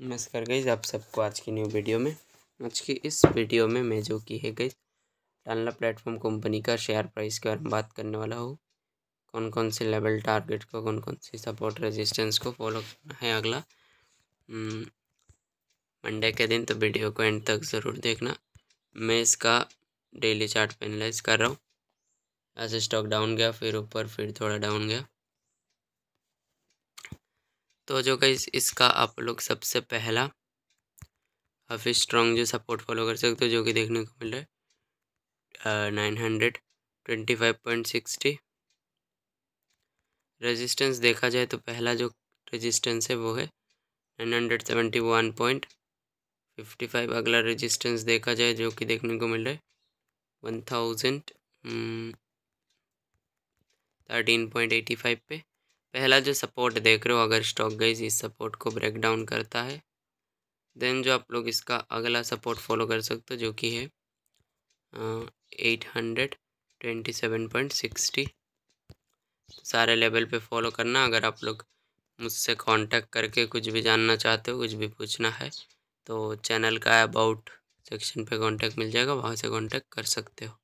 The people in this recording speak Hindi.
नमस्कार गई आप सबको आज की न्यू वीडियो में आज की इस वीडियो में मैं जो की है गई टानला प्लेटफॉर्म कंपनी का शेयर प्राइस के बारे में बात करने वाला हूँ कौन कौन से लेवल टारगेट को कौन कौन सी सपोर्ट रेजिस्टेंस को फॉलो करना है अगला मंडे हम्म, के दिन तो वीडियो को एंड तक ज़रूर देखना मैं इसका डेली चार्ट एनालाइज कर रहा हूँ ऐसे स्टॉक डाउन गया फिर ऊपर फिर थोड़ा डाउन गया तो जो गई इसका आप लोग सबसे पहला काफ़ी स्ट्रॉन्ग जो सपोर्ट फॉलो कर सकते हो जो कि देखने को मिल रहा है nine hundred twenty five point sixty resistance देखा जाए तो पहला जो रजिस्टेंस है वो है nine hundred seventy one point fifty five अगला रजिस्टेंस देखा जाए जो कि देखने को मिल रहा है one thousand thirteen point eighty five पे पहला जो सपोर्ट देख रहे हो अगर स्टॉक गाइज इस सपोर्ट को ब्रेक डाउन करता है देन जो आप लोग इसका अगला सपोर्ट फॉलो कर सकते हो जो कि है eight hundred twenty seven point sixty सारे लेवल पे फॉलो करना अगर आप लोग मुझसे कांटेक्ट करके कुछ भी जानना चाहते हो कुछ भी पूछना है तो चैनल का अबाउट सेक्शन पे कांटेक्ट मिल जाएगा वहाँ से कांटेक्ट कर सकते हो